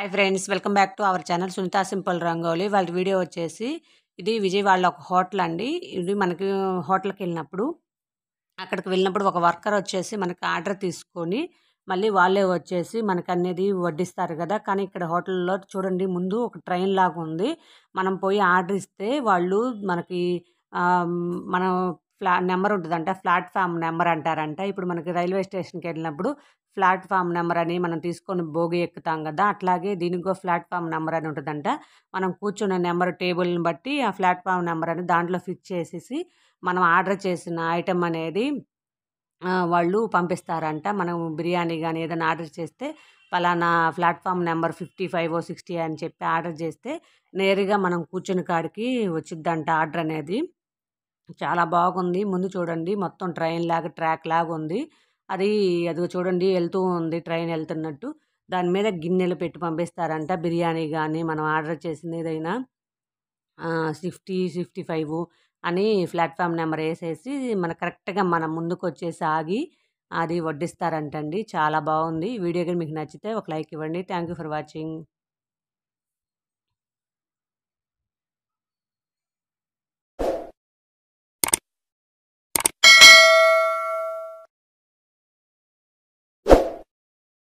hi friends welcome back to our channel Sunitha simple rangoli వాళ్ళ video వచ్చేసి ఇది విజయవాడలో ఒక హోటల్ అండి ఇది మనకి హోటల్కి వెళ్ళినప్పుడు అక్కడికి వెళ్ళినప్పుడు ఒక వర్కర్ వచ్చేసి మనకి ఆర్డర్ తీసుకొని మళ్ళీ వాళ్ళే వచ్చేసి మనకు అనేది వడ్డిస్తారు కదా కానీ ఇక్కడ హోటల్లో చూడండి ముందు ఒక ట్రైన్ లాగా ఉంది మనం పోయి ఆర్డర్ ఇస్తే వాళ్ళు మనకి మనం ఫ్లా నెంబర్ ఉంటుందంట ప్లాట్ఫామ్ నెంబర్ అంటారంట ఇప్పుడు మనకి రైల్వే స్టేషన్కి వెళ్ళినప్పుడు ప్లాట్ఫామ్ నెంబర్ అని మనం తీసుకొని భోగి ఎక్కుతాం కదా అట్లాగే దీనికో ప్లాట్ఫామ్ నెంబర్ అని ఉంటుందంట మనం కూర్చున్న నెంబర్ టేబుల్ని బట్టి ఆ ప్లాట్ఫామ్ నెంబర్ అని దాంట్లో ఫిక్స్ చేసేసి మనం ఆర్డర్ చేసిన ఐటెం అనేది వాళ్ళు పంపిస్తారంట మనం బిర్యానీ కానీ ఏదైనా ఆర్డర్ చేస్తే ఫలానా platform number fifty five sixty అని చెప్పి ఆర్డర్ చేస్తే నేరుగా మనం కూర్చుని కాడికి వచ్చిద్దంట ఆర్డర్ అనేది చాలా బాగుంది ముందు చూడండి మొత్తం ట్రైన్ లాగా ట్రాక్ లాగా ఉంది అది అదిగో చూడండి వెళ్తూ ఉంది ట్రైన్ వెళ్తున్నట్టు దాని మీద గిన్నెలు పెట్టి పంపిస్తారంట బిర్యానీ కానీ మనం ఆర్డర్ చేసింది ఏదైనా సిఫ్టీ సిఫ్టీ ఫైవ్ అని ప్లాట్ఫామ్ నెంబర్ వేసేసి మన కరెక్ట్గా మనం ముందుకు వచ్చేసి ఆగి అది వడ్డిస్తారంటండి చాలా బాగుంది వీడియో కానీ మీకు నచ్చితే ఒక లైక్ ఇవ్వండి థ్యాంక్ యూ ఫర్ వాచింగ్